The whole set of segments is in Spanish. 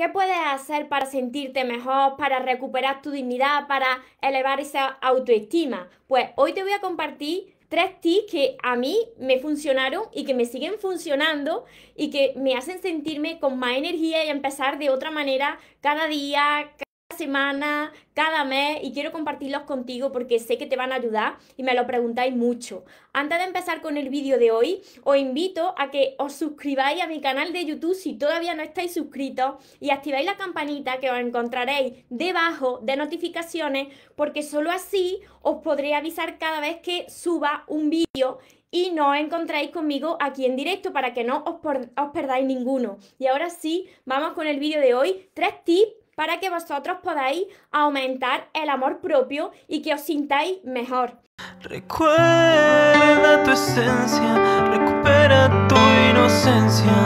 ¿Qué puedes hacer para sentirte mejor, para recuperar tu dignidad, para elevar esa autoestima? Pues hoy te voy a compartir tres tips que a mí me funcionaron y que me siguen funcionando y que me hacen sentirme con más energía y empezar de otra manera cada día semana, cada mes y quiero compartirlos contigo porque sé que te van a ayudar y me lo preguntáis mucho. Antes de empezar con el vídeo de hoy, os invito a que os suscribáis a mi canal de YouTube si todavía no estáis suscritos y activáis la campanita que os encontraréis debajo de notificaciones porque solo así os podré avisar cada vez que suba un vídeo y no os encontráis conmigo aquí en directo para que no os, os perdáis ninguno. Y ahora sí, vamos con el vídeo de hoy, tres tips para que vosotros podáis aumentar el amor propio y que os sintáis mejor. Recuerda tu esencia, recupera tu inocencia,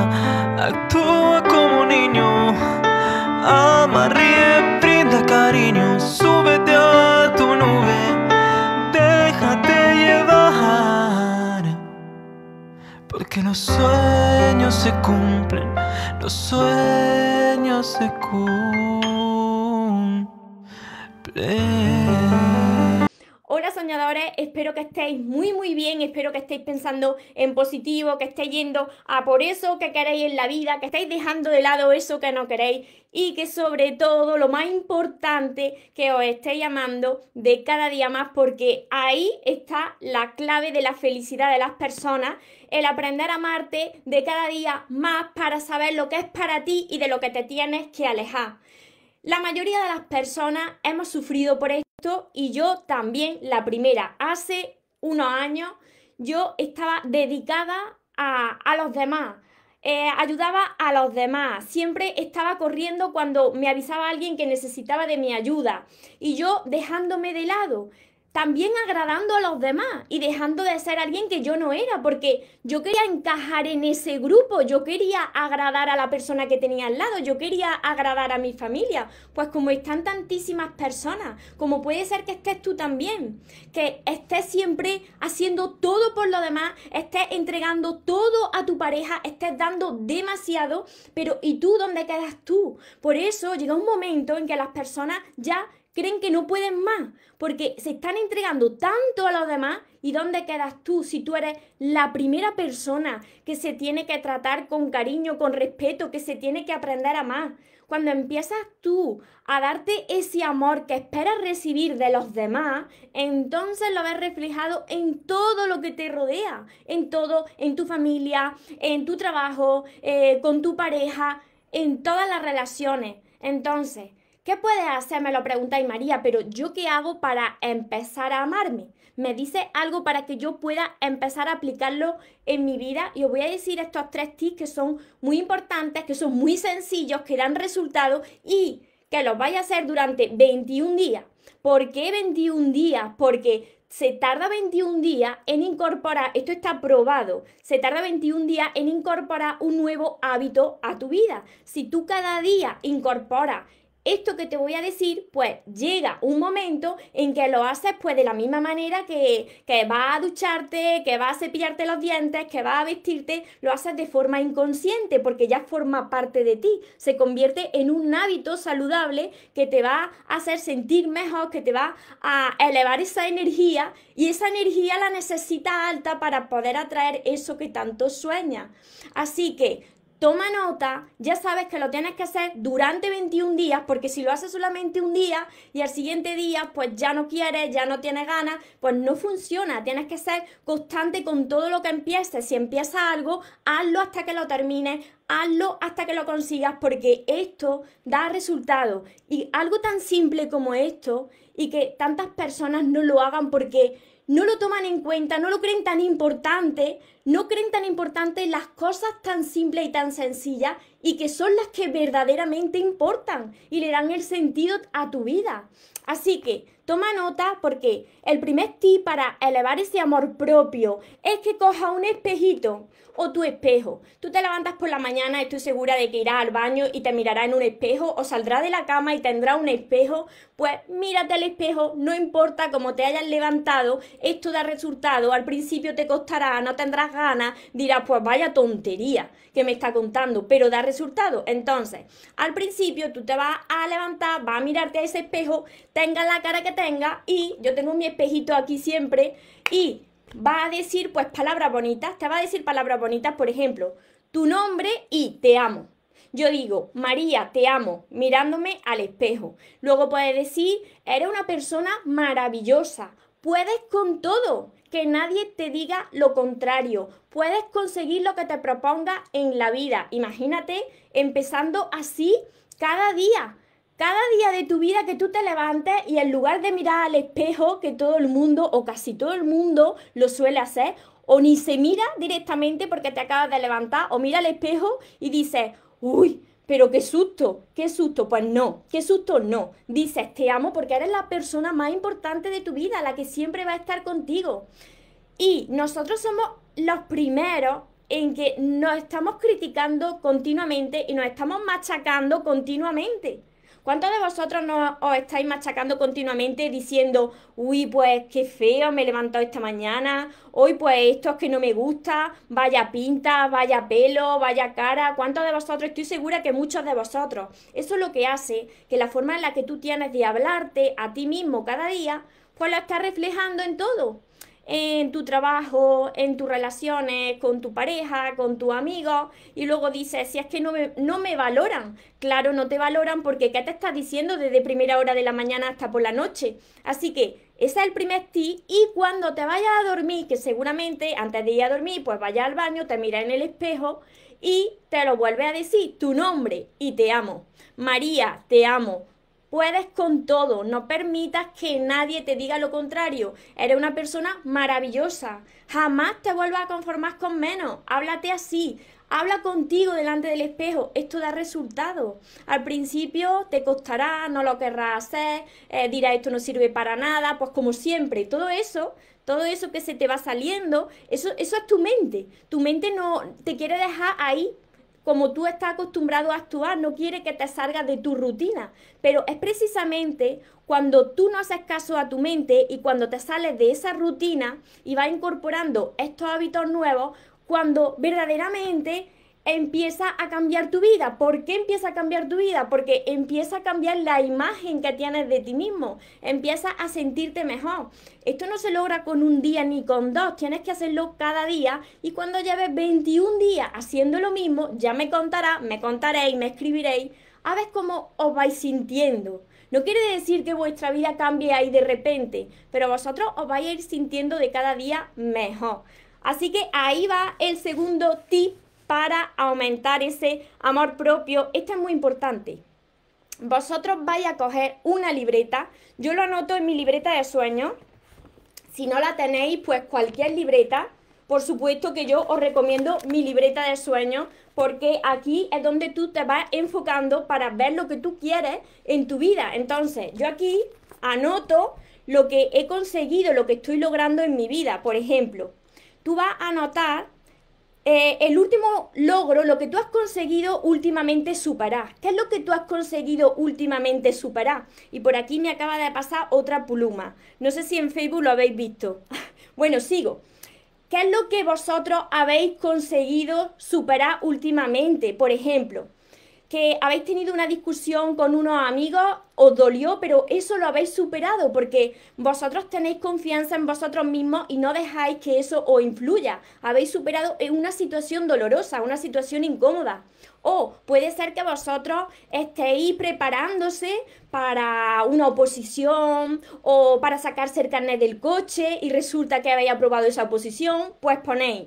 actúa como niño, ama, ríe, brinda cariño, súbete a tu nube, déjate llevar, porque los sueños se cumplen, los sueños se cumplen. Hola soñadores, espero que estéis muy muy bien, espero que estéis pensando en positivo, que estéis yendo a por eso que queréis en la vida, que estéis dejando de lado eso que no queréis y que sobre todo lo más importante que os estéis amando de cada día más porque ahí está la clave de la felicidad de las personas, el aprender a amarte de cada día más para saber lo que es para ti y de lo que te tienes que alejar. La mayoría de las personas hemos sufrido por esto y yo también la primera. Hace unos años yo estaba dedicada a, los demás. Eh, ayudaba a los demás, siempre estaba corriendo cuando me avisaba alguien que necesitaba de mi ayuda y yo dejándome de lado también agradando a los demás y dejando de ser alguien que yo no era, porque yo quería encajar en ese grupo, yo quería agradar a la persona que tenía al lado, yo quería agradar a mi familia, pues como están tantísimas personas, como puede ser que estés tú también, que estés siempre haciendo todo por lo demás, estés entregando todo a tu pareja, estés dando demasiado, pero ¿y tú dónde quedas tú? Por eso llega un momento en que las personas ya creen que no pueden más, porque se están entregando tanto a los demás y dónde quedas tú si tú eres la primera persona que se tiene que tratar con cariño, con respeto, que se tiene que aprender a amar. Cuando empiezas tú a darte ese amor que esperas recibir de los demás, entonces lo ves reflejado en todo lo que te rodea, en todo, en tu familia, en tu trabajo, eh, con tu pareja, en todas las relaciones. Entonces, ¿Qué puedes hacer? Me lo preguntáis María, pero ¿yo qué hago para empezar a amarme? Me dice algo para que yo pueda empezar a aplicarlo en mi vida y os voy a decir estos tres tips que son muy importantes, que son muy sencillos, que dan resultados y que los vais a hacer durante 21 días. ¿Por qué 21 días? Porque se tarda 21 días en incorporar, esto está probado, se tarda 21 días en incorporar un nuevo hábito a tu vida. Si tú cada día incorporas esto que te voy a decir, pues llega un momento en que lo haces pues de la misma manera que, que vas a ducharte, que vas a cepillarte los dientes, que vas a vestirte, lo haces de forma inconsciente porque ya forma parte de ti, se convierte en un hábito saludable que te va a hacer sentir mejor, que te va a elevar esa energía y esa energía la necesita alta para poder atraer eso que tanto sueña Así que toma nota, ya sabes que lo tienes que hacer durante 21 días, porque si lo haces solamente un día y al siguiente día pues ya no quieres, ya no tienes ganas, pues no funciona, tienes que ser constante con todo lo que empieces. Si empiezas algo, hazlo hasta que lo termines, hazlo hasta que lo consigas, porque esto da resultado. Y algo tan simple como esto, y que tantas personas no lo hagan porque no lo toman en cuenta, no lo creen tan importante, no creen tan importante las cosas tan simples y tan sencillas y que son las que verdaderamente importan y le dan el sentido a tu vida. Así que toma nota porque el primer tip para elevar ese amor propio es que coja un espejito, o tu espejo. Tú te levantas por la mañana, estoy segura de que irás al baño y te mirará en un espejo o saldrás de la cama y tendrá un espejo. Pues mírate al espejo, no importa cómo te hayas levantado, esto da resultado, al principio te costará, no tendrás ganas, dirás pues vaya tontería que me está contando, pero da resultado. Entonces, al principio tú te vas a levantar, vas a mirarte a ese espejo, tenga la cara que tenga y yo tengo mi espejito aquí siempre y va a decir pues palabras bonitas, te va a decir palabras bonitas, por ejemplo, tu nombre y te amo. Yo digo, María, te amo, mirándome al espejo. Luego puedes decir, eres una persona maravillosa, puedes con todo, que nadie te diga lo contrario, puedes conseguir lo que te proponga en la vida. Imagínate empezando así cada día cada día de tu vida que tú te levantes y en lugar de mirar al espejo, que todo el mundo o casi todo el mundo lo suele hacer, o ni se mira directamente porque te acabas de levantar, o mira al espejo y dices, uy, pero qué susto, qué susto. Pues no, qué susto no. Dices, te amo porque eres la persona más importante de tu vida, la que siempre va a estar contigo. Y nosotros somos los primeros en que nos estamos criticando continuamente y nos estamos machacando continuamente. ¿Cuántos de vosotros no os estáis machacando continuamente diciendo, uy, pues qué feo, me he levantado esta mañana, hoy pues esto es que no me gusta, vaya pinta, vaya pelo, vaya cara? ¿Cuántos de vosotros? Estoy segura que muchos de vosotros. Eso es lo que hace que la forma en la que tú tienes de hablarte a ti mismo cada día, pues lo estás reflejando en todo en tu trabajo, en tus relaciones, con tu pareja, con tus amigos, y luego dices, si es que no me, no me valoran, claro, no te valoran porque ¿qué te estás diciendo desde primera hora de la mañana hasta por la noche? Así que ese es el primer ti y cuando te vayas a dormir, que seguramente antes de ir a dormir, pues vaya al baño, te mira en el espejo y te lo vuelve a decir, tu nombre y te amo. María, te amo puedes con todo, no permitas que nadie te diga lo contrario. Eres una persona maravillosa. Jamás te vuelvas a conformar con menos. Háblate así. Habla contigo delante del espejo, esto da resultado. Al principio te costará, no lo querrás hacer, eh, dirás esto no sirve para nada, pues como siempre, todo eso todo eso que se te va saliendo, eso, eso es tu mente. Tu mente no te quiere dejar ahí como tú estás acostumbrado a actuar, no quiere que te salgas de tu rutina. Pero es precisamente cuando tú no haces caso a tu mente y cuando te sales de esa rutina y vas incorporando estos hábitos nuevos, cuando verdaderamente empieza a cambiar tu vida. ¿Por qué empieza a cambiar tu vida? Porque empieza a cambiar la imagen que tienes de ti mismo, empieza a sentirte mejor. Esto no se logra con un día ni con dos, tienes que hacerlo cada día y cuando lleves 21 días haciendo lo mismo, ya me contará, me contaréis, me escribiréis, a ver cómo os vais sintiendo. No quiere decir que vuestra vida cambie ahí de repente, pero vosotros os vais a ir sintiendo de cada día mejor. Así que ahí va el segundo tip para aumentar ese amor propio. Esto es muy importante. Vosotros vais a coger una libreta. Yo lo anoto en mi libreta de sueños. Si no la tenéis, pues cualquier libreta. Por supuesto que yo os recomiendo mi libreta de sueños porque aquí es donde tú te vas enfocando para ver lo que tú quieres en tu vida. Entonces, yo aquí anoto lo que he conseguido, lo que estoy logrando en mi vida. Por ejemplo, tú vas a anotar eh, el último logro, lo que tú has conseguido últimamente superar. ¿Qué es lo que tú has conseguido últimamente superar? Y por aquí me acaba de pasar otra pluma. No sé si en Facebook lo habéis visto. bueno, sigo. ¿Qué es lo que vosotros habéis conseguido superar últimamente? Por ejemplo, que habéis tenido una discusión con unos amigos, os dolió, pero eso lo habéis superado porque vosotros tenéis confianza en vosotros mismos y no dejáis que eso os influya. Habéis superado una situación dolorosa, una situación incómoda. O puede ser que vosotros estéis preparándose para una oposición o para sacarse el carnet del coche y resulta que habéis aprobado esa oposición, pues ponéis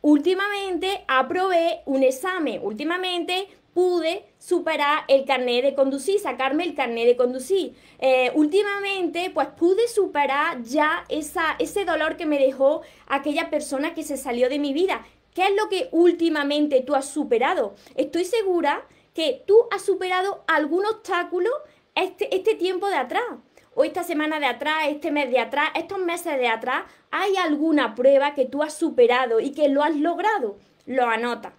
últimamente aprobé un examen, últimamente pude superar el carnet de conducir, sacarme el carnet de conducir. Eh, últimamente, pues pude superar ya esa, ese dolor que me dejó aquella persona que se salió de mi vida. ¿Qué es lo que últimamente tú has superado? Estoy segura que tú has superado algún obstáculo este, este tiempo de atrás o esta semana de atrás, este mes de atrás, estos meses de atrás, hay alguna prueba que tú has superado y que lo has logrado, lo anota.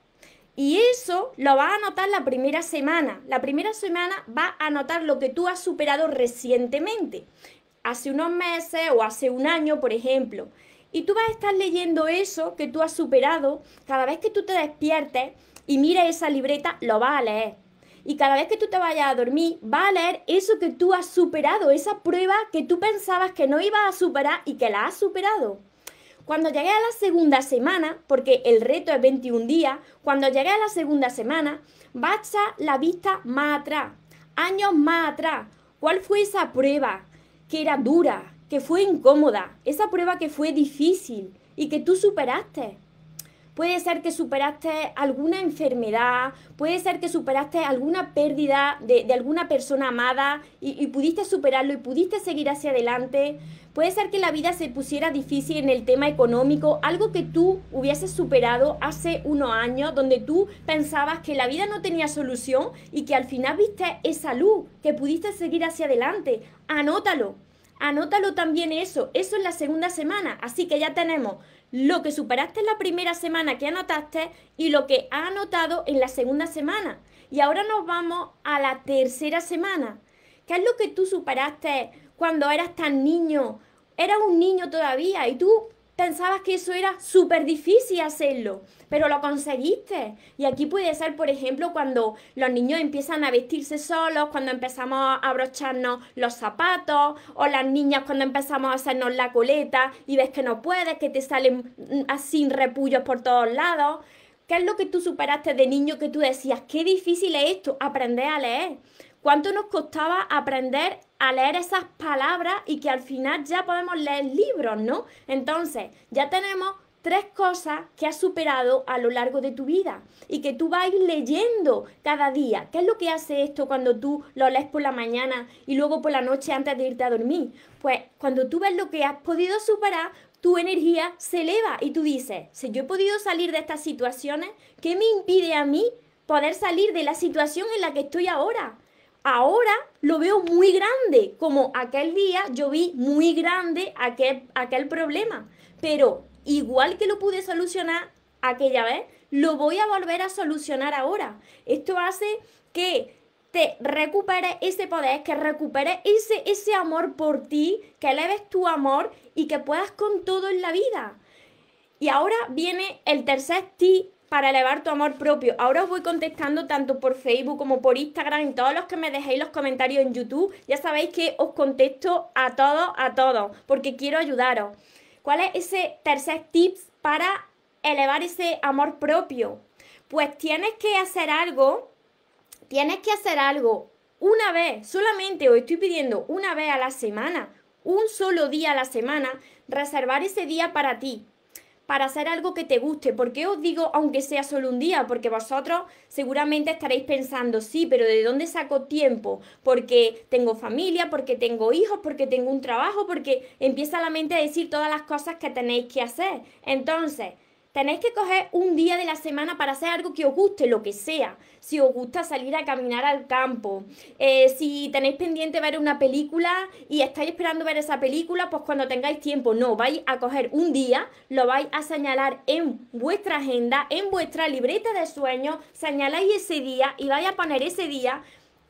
Y eso lo va a notar la primera semana. La primera semana va a notar lo que tú has superado recientemente, hace unos meses o hace un año, por ejemplo. Y tú vas a estar leyendo eso que tú has superado. Cada vez que tú te despiertes y mires esa libreta, lo vas a leer. Y cada vez que tú te vayas a dormir, va a leer eso que tú has superado, esa prueba que tú pensabas que no ibas a superar y que la has superado. Cuando llegué a la segunda semana, porque el reto es 21 días, cuando llegué a la segunda semana, basta la vista más atrás, años más atrás. ¿Cuál fue esa prueba que era dura, que fue incómoda, esa prueba que fue difícil y que tú superaste? Puede ser que superaste alguna enfermedad, puede ser que superaste alguna pérdida de, alguna persona amada y, y pudiste superarlo y pudiste seguir hacia adelante. Puede ser que la vida se pusiera difícil en el tema económico, algo que tú hubieses superado hace unos años, donde tú pensabas que la vida no tenía solución y que al final viste esa luz, que pudiste seguir hacia adelante. Anótalo, anótalo también eso, eso es la segunda semana. Así que ya tenemos lo que superaste en la primera semana que anotaste y lo que ha anotado en la segunda semana. Y ahora nos vamos a la tercera semana. ¿Qué es lo que tú superaste cuando eras tan niño? Eras un niño todavía y tú pensabas que eso era súper difícil hacerlo, pero lo conseguiste. Y aquí puede ser, por ejemplo, cuando los niños empiezan a vestirse solos, cuando empezamos a abrocharnos los zapatos, o las niñas cuando empezamos a hacernos la coleta y ves que no puedes, que te salen mm, así repullos por todos lados. ¿Qué es lo que tú superaste de niño que tú decías, qué difícil es esto, aprender a leer? ¿Cuánto nos costaba aprender a leer esas palabras y que al final ya podemos leer libros, ¿no? Entonces, ya tenemos tres cosas que has superado a lo largo de tu vida y que tú vas leyendo cada día. ¿Qué es lo que hace esto cuando tú lo lees por la mañana y luego por la noche antes de irte a dormir? Pues cuando tú ves lo que has podido superar, tu energía se eleva y tú dices, si yo he podido salir de estas situaciones, ¿qué me impide a mí poder salir de la situación en la que estoy ahora? ahora lo veo muy grande, como aquel día yo vi muy grande aquel, aquel problema, pero igual que lo pude solucionar aquella vez, lo voy a volver a solucionar ahora. Esto hace que te recupere ese poder, que recupere ese, ese amor por ti, que eleves tu amor y que puedas con todo en la vida. Y ahora viene el tercer tip para elevar tu amor propio. Ahora os voy contestando tanto por Facebook como por Instagram y todos los que me dejéis los comentarios en YouTube. Ya sabéis que os contesto a todos, a todos, porque quiero ayudaros. ¿Cuál es ese tercer tip para elevar ese amor propio? Pues tienes que hacer algo, tienes que hacer algo una vez, solamente os estoy pidiendo una vez a la semana, un solo día a la semana, reservar ese día para ti para hacer algo que te guste. ¿Por qué os digo aunque sea solo un día? Porque vosotros seguramente estaréis pensando, sí, pero ¿de dónde saco tiempo? Porque tengo familia, porque tengo hijos, porque tengo un trabajo, porque empieza la mente a decir todas las cosas que tenéis que hacer. Entonces, Tenéis que coger un día de la semana para hacer algo que os guste, lo que sea. Si os gusta salir a caminar al campo, eh, si tenéis pendiente ver una película y estáis esperando ver esa película, pues cuando tengáis tiempo, no, vais a coger un día, lo vais a señalar en vuestra agenda, en vuestra libreta de sueños, señaláis ese día y vais a poner ese día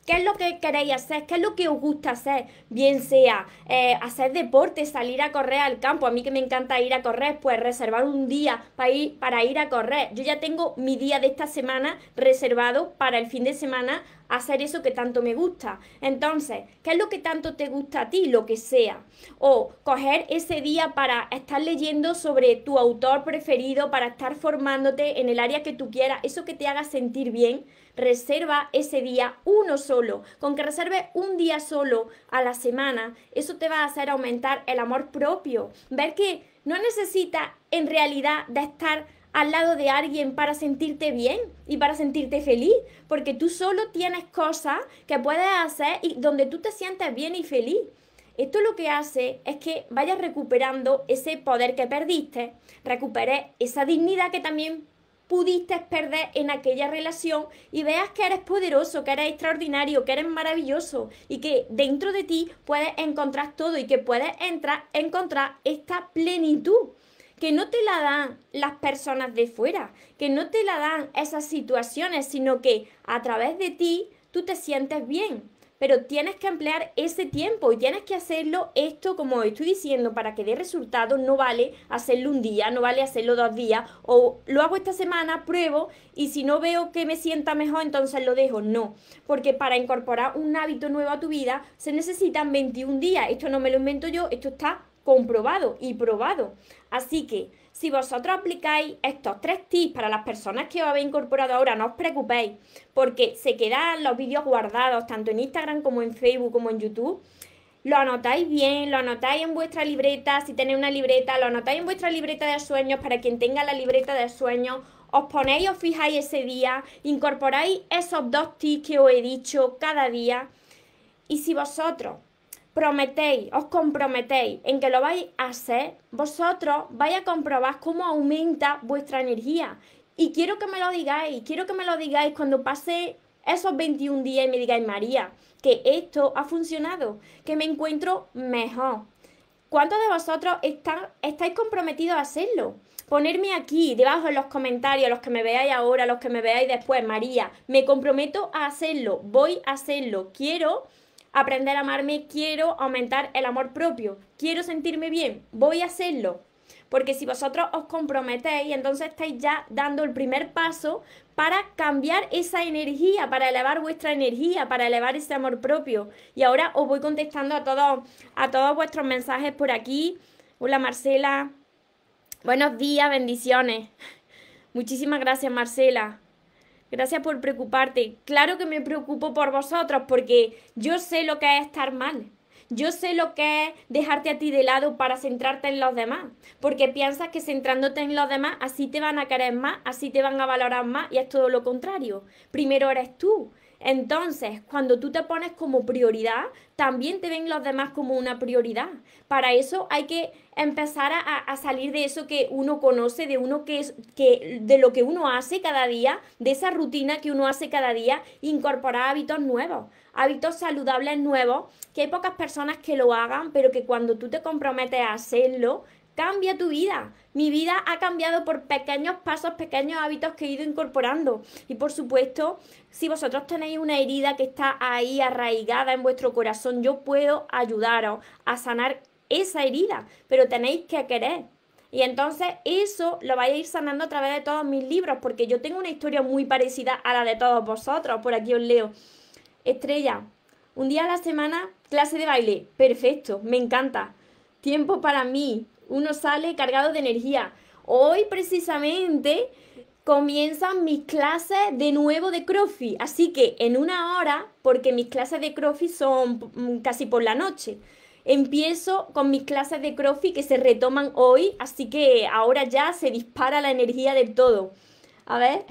¿Qué es lo que queréis hacer? ¿Qué es lo que os gusta hacer? Bien sea eh, hacer deporte, salir a correr al campo. A mí que me encanta ir a correr, pues reservar un día para ir, para ir a correr. Yo ya tengo mi día de esta semana reservado para el fin de semana hacer eso que tanto me gusta. Entonces, ¿qué es lo que tanto te gusta a ti? Lo que sea. O coger ese día para estar leyendo sobre tu autor preferido, para estar formándote en el área que tú quieras, eso que te haga sentir bien. Reserva ese día uno solo. Con que reserves un día solo a la semana, eso te va a hacer aumentar el amor propio. Ver que no necesita en realidad de estar al lado de alguien para sentirte bien y para sentirte feliz, porque tú solo tienes cosas que puedes hacer y donde tú te sientes bien y feliz. Esto lo que hace es que vayas recuperando ese poder que perdiste, recuperes esa dignidad que también pudiste perder en aquella relación y veas que eres poderoso, que eres extraordinario, que eres maravilloso y que dentro de ti puedes encontrar todo y que puedes entrar, encontrar esta plenitud que no te la dan las personas de fuera, que no te la dan esas situaciones, sino que a través de ti tú te sientes bien. Pero tienes que emplear ese tiempo y tienes que hacerlo esto, como estoy diciendo, para que dé resultados. No vale hacerlo un día, no vale hacerlo dos días. O lo hago esta semana, pruebo y si no veo que me sienta mejor, entonces lo dejo. No, porque para incorporar un hábito nuevo a tu vida se necesitan 21 días. Esto no me lo invento yo, esto está comprobado y probado. Así que si vosotros aplicáis estos tres tips para las personas que os habéis incorporado ahora, no os preocupéis, porque se quedan los vídeos guardados tanto en Instagram como en Facebook como en YouTube. Lo anotáis bien, lo anotáis en vuestra libreta, si tenéis una libreta, lo anotáis en vuestra libreta de sueños, para quien tenga la libreta de sueños, os ponéis, os fijáis ese día, incorporáis esos dos tips que os he dicho cada día. Y si vosotros prometéis, os comprometéis en que lo vais a hacer, vosotros vais a comprobar cómo aumenta vuestra energía. Y quiero que me lo digáis, quiero que me lo digáis cuando pase esos 21 días y me digáis, María, que esto ha funcionado, que me encuentro mejor. ¿Cuántos de vosotros estáis comprometidos a hacerlo? Ponerme aquí, debajo en los comentarios, los que me veáis ahora, los que me veáis después, María, me comprometo a hacerlo, voy a hacerlo, quiero aprender a amarme, quiero aumentar el amor propio, quiero sentirme bien, voy a hacerlo. Porque si vosotros os comprometéis, entonces estáis ya dando el primer paso para cambiar esa energía, para elevar vuestra energía, para elevar ese amor propio. Y ahora os voy contestando a todos, a todos vuestros mensajes por aquí. Hola Marcela. Buenos días, bendiciones. Muchísimas gracias Marcela. Gracias por preocuparte. Claro que me preocupo por vosotros porque yo sé lo que es estar mal. Yo sé lo que es dejarte a ti de lado para centrarte en los demás, porque piensas que centrándote en los demás así te van a querer más, así te van a valorar más y es todo lo contrario. Primero eres tú, entonces, cuando tú te pones como prioridad, también te ven los demás como una prioridad. Para eso hay que empezar a, salir de eso que uno conoce, de uno que es, que, de lo que uno hace cada día, de esa rutina que uno hace cada día, incorporar hábitos nuevos, hábitos saludables nuevos, que hay pocas personas que lo hagan, pero que cuando tú te comprometes a hacerlo, Cambia tu vida. Mi vida ha cambiado por pequeños pasos, pequeños hábitos que he ido incorporando. Y por supuesto, si vosotros tenéis una herida que está ahí arraigada en vuestro corazón, yo puedo ayudaros a sanar esa herida, pero tenéis que querer. Y entonces eso lo vais a ir sanando a través de todos mis libros, porque yo tengo una historia muy parecida a la de todos vosotros. Por aquí os leo. Estrella, un día a la semana, clase de baile. Perfecto, me encanta. Tiempo para mí, uno sale cargado de energía. Hoy precisamente comienzan mis clases de nuevo de CrossFit, así que en una hora, porque mis clases de CrossFit son casi por la noche, empiezo con mis clases de CrossFit que se retoman hoy, así que ahora ya se dispara la energía del todo. A ver,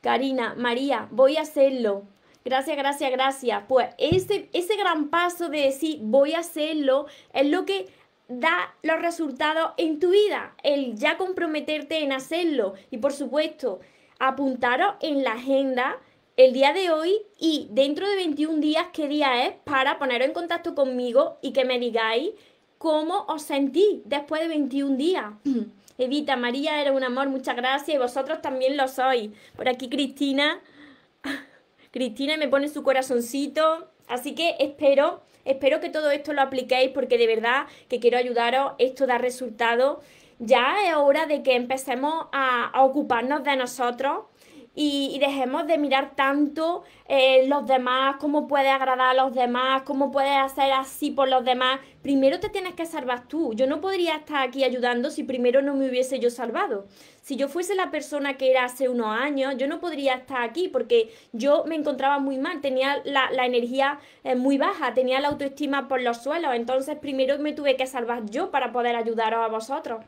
Karina, María, voy a hacerlo. Gracias, gracias, gracias. Pues ese, ese gran paso de decir voy a hacerlo es lo que da los resultados en tu vida, el ya comprometerte en hacerlo y por supuesto apuntaros en la agenda el día de hoy y dentro de 21 días qué día es para poneros en contacto conmigo y que me digáis cómo os sentís después de 21 días. Evita, María, era un amor, muchas gracias y vosotros también lo sois. Por aquí Cristina, Cristina me pone su corazoncito, así que espero Espero que todo esto lo apliquéis porque de verdad que quiero ayudaros, esto da resultado. Ya es hora de que empecemos a, a ocuparnos de nosotros y, dejemos de mirar tanto eh, los demás, cómo puede agradar a los demás, cómo puede hacer así por los demás. Primero te tienes que salvar tú. Yo no podría estar aquí ayudando si primero no me hubiese yo salvado. Si yo fuese la persona que era hace unos años, yo no podría estar aquí porque yo me encontraba muy mal, tenía la, energía eh, muy baja, tenía la autoestima por los suelos. Entonces primero me tuve que salvar yo para poder ayudaros a vosotros.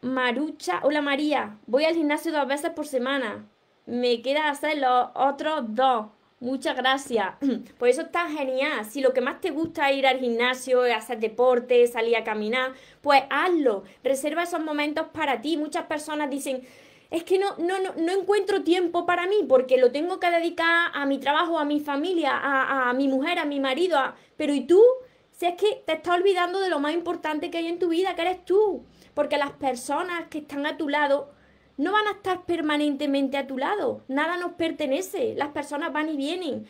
Marucha, hola María, voy al gimnasio dos veces por semana. Me queda hacer los otros dos. Muchas gracias. Pues eso está genial. Si lo que más te gusta es ir al gimnasio, hacer deporte, salir a caminar, pues hazlo. Reserva esos momentos para ti. Muchas personas dicen, es que no, no, no, encuentro tiempo para mí porque lo tengo que dedicar a mi trabajo, a mi familia, a, mi mujer, a mi marido. Pero ¿y tú? Si es que te estás olvidando de lo más importante que hay en tu vida, que eres tú. Porque las personas que están a tu lado no van a estar permanentemente a tu lado. Nada nos pertenece. Las personas van y vienen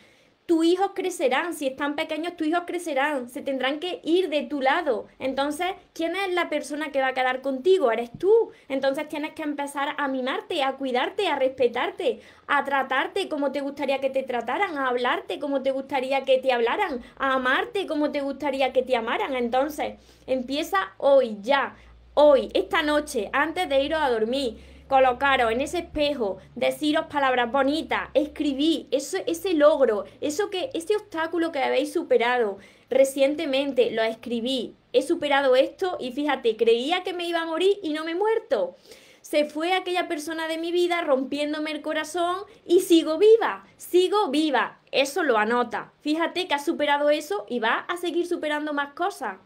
tus hijos crecerán, si están pequeños, tus hijos crecerán, se tendrán que ir de tu lado. Entonces, ¿quién es la persona que va a quedar contigo? Eres tú. Entonces tienes que empezar a mimarte, a cuidarte, a respetarte, a tratarte como te gustaría que te trataran, a hablarte como te gustaría que te hablaran, a amarte como te gustaría que te amaran. Entonces, empieza hoy, ya, hoy, esta noche, antes de iros a dormir colocaros en ese espejo, deciros palabras bonitas, escribí eso, ese logro, eso que, ese obstáculo que habéis superado recientemente, lo escribí, he superado esto y fíjate, creía que me iba a morir y no me he muerto. Se fue aquella persona de mi vida rompiéndome el corazón y sigo viva, sigo viva. Eso lo anota. Fíjate que has superado eso y va a seguir superando más cosas.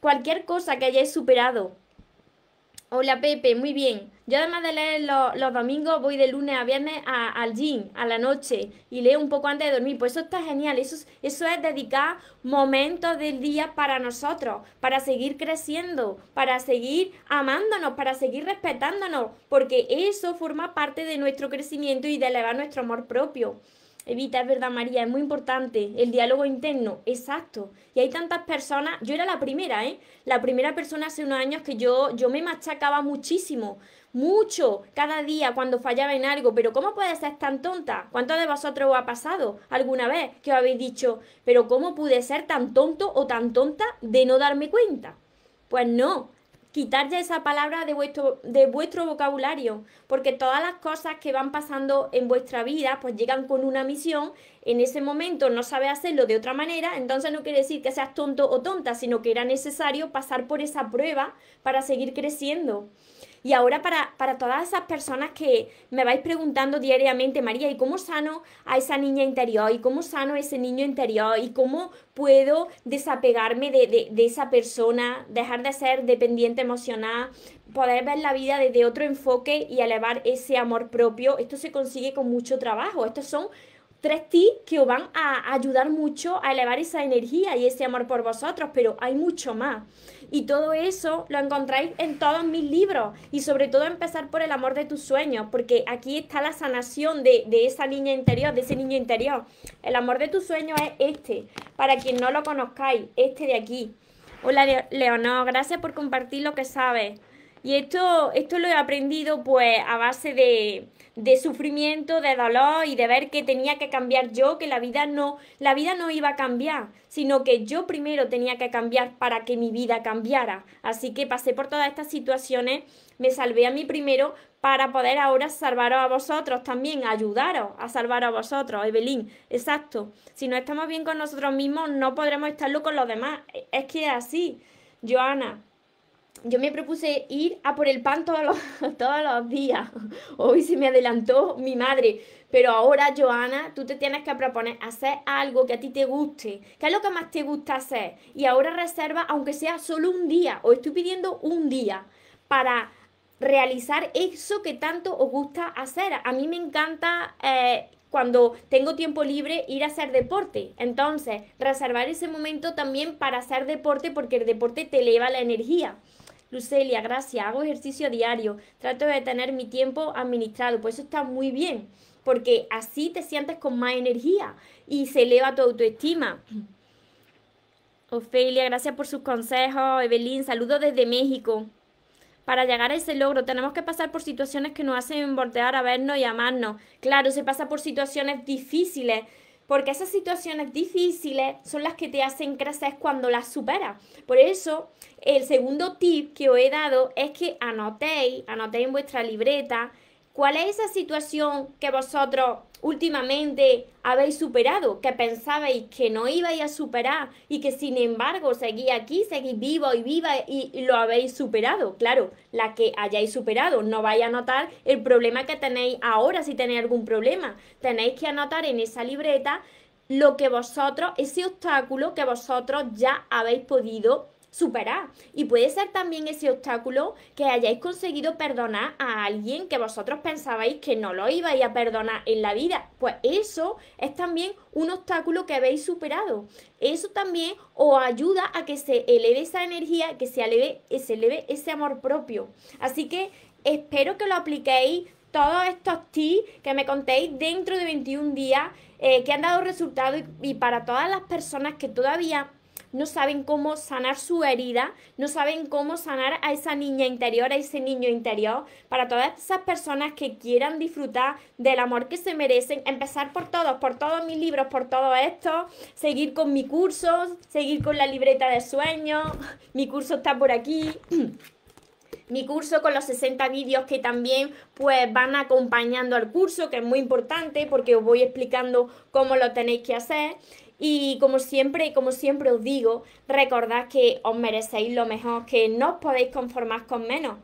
Cualquier cosa que hayáis superado. Hola Pepe, muy bien. Yo además de leer los, domingos, voy de lunes a viernes al gym, a la noche, y leo un poco antes de dormir. Pues eso está genial, eso, eso es dedicar momentos del día para nosotros, para seguir creciendo, para seguir amándonos, para seguir respetándonos, porque eso forma parte de nuestro crecimiento y de elevar nuestro amor propio. Evita, es verdad, María, es muy importante el diálogo interno, exacto. Y hay tantas personas, yo era la primera, ¿eh? La primera persona hace unos años que yo, yo me machacaba muchísimo mucho cada día cuando fallaba en algo, pero ¿cómo puede ser tan tonta? ¿Cuántos de vosotros os ha pasado alguna vez que os habéis dicho, pero ¿cómo pude ser tan tonto o tan tonta de no darme cuenta? Pues no, quitar ya esa palabra de vuestro, de vuestro vocabulario, porque todas las cosas que van pasando en vuestra vida pues llegan con una misión en ese momento no sabe hacerlo de otra manera, entonces no quiere decir que seas tonto o tonta, sino que era necesario pasar por esa prueba para seguir creciendo. Y ahora para, para, todas esas personas que me vais preguntando diariamente, María, ¿y cómo sano a esa niña interior? ¿Y cómo sano a ese niño interior? ¿Y cómo puedo desapegarme de, de esa persona, dejar de ser dependiente emocional, poder ver la vida desde otro enfoque y elevar ese amor propio? Esto se consigue con mucho trabajo. Estos son tres ti que os van a ayudar mucho a elevar esa energía y ese amor por vosotros, pero hay mucho más. Y todo eso lo encontráis en todos mis libros y sobre todo empezar por el amor de tus sueños, porque aquí está la sanación de, de esa niña interior, de ese niño interior. El amor de tus sueños es este, para quien no lo conozcáis, este de aquí. Hola Leonor, gracias por compartir lo que sabes. Y esto, lo he aprendido pues a base de, sufrimiento, de dolor y de ver que tenía que cambiar yo, que la vida no, la vida no iba a cambiar, sino que yo primero tenía que cambiar para que mi vida cambiara. Así que pasé por todas estas situaciones, me salvé a mí primero para poder ahora salvaros a vosotros también, ayudaros a salvar a vosotros, Evelyn, exacto. Si no estamos bien con nosotros mismos, no podremos estarlo con los demás. Es que es así, Joana yo me propuse ir a por el pan todos los, días. Hoy se me adelantó mi madre. Pero ahora, Joana, tú te tienes que proponer hacer algo que a ti te guste. ¿Qué es lo que más te gusta hacer? Y ahora reserva, aunque sea solo un día, o estoy pidiendo un día para realizar eso que tanto os gusta hacer. A mí me encanta eh, cuando tengo tiempo libre ir a hacer deporte. Entonces, reservar ese momento también para hacer deporte porque el deporte te eleva la energía. Lucelia, gracias, hago ejercicio diario, trato de tener mi tiempo administrado, pues eso está muy bien, porque así te sientes con más energía y se eleva tu autoestima. Ofelia, gracias por sus consejos. Evelyn, saludos desde México. Para llegar a ese logro tenemos que pasar por situaciones que nos hacen voltear a vernos y amarnos. Claro, se pasa por situaciones difíciles, porque esas situaciones difíciles son las que te hacen crecer cuando las superas. Por eso, el segundo tip que os he dado es que anotéis, anotéis en vuestra libreta ¿Cuál es esa situación que vosotros últimamente habéis superado, que pensabais que no ibais a superar y que sin embargo seguí aquí, seguí vivo y viva y lo habéis superado? Claro, la que hayáis superado, no vais a notar el problema que tenéis ahora si tenéis algún problema. Tenéis que anotar en esa libreta lo que vosotros, ese obstáculo que vosotros ya habéis podido superar. Y puede ser también ese obstáculo que hayáis conseguido perdonar a alguien que vosotros pensabais que no lo ibais a perdonar en la vida. Pues eso es también un obstáculo que habéis superado. Eso también os ayuda a que se eleve esa energía, que se eleve, se eleve ese amor propio. Así que espero que lo apliquéis todos estos tips que me contéis dentro de 21 días eh, que han dado resultado y para todas las personas que todavía no saben cómo sanar su herida, no saben cómo sanar a esa niña interior, a ese niño interior, para todas esas personas que quieran disfrutar del amor que se merecen, empezar por todos, por todos mis libros, por todo esto, seguir con mi curso, seguir con la libreta de sueños, mi curso está por aquí. mi curso con los 60 vídeos que también pues van acompañando al curso, que es muy importante porque os voy explicando cómo lo tenéis que hacer. Y como siempre, como siempre os digo, recordad que os merecéis lo mejor, que no os podéis conformar con menos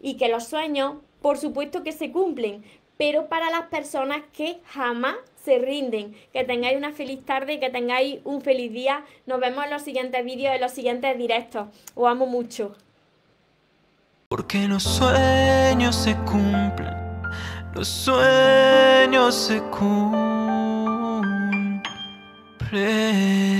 y que los sueños, por supuesto que se cumplen, pero para las personas que jamás se rinden. Que tengáis una feliz tarde, que tengáis un feliz día. Nos vemos en los siguientes vídeos, en los siguientes directos. Os amo mucho. Porque los sueños se cumplen, los sueños se cumplen. pray.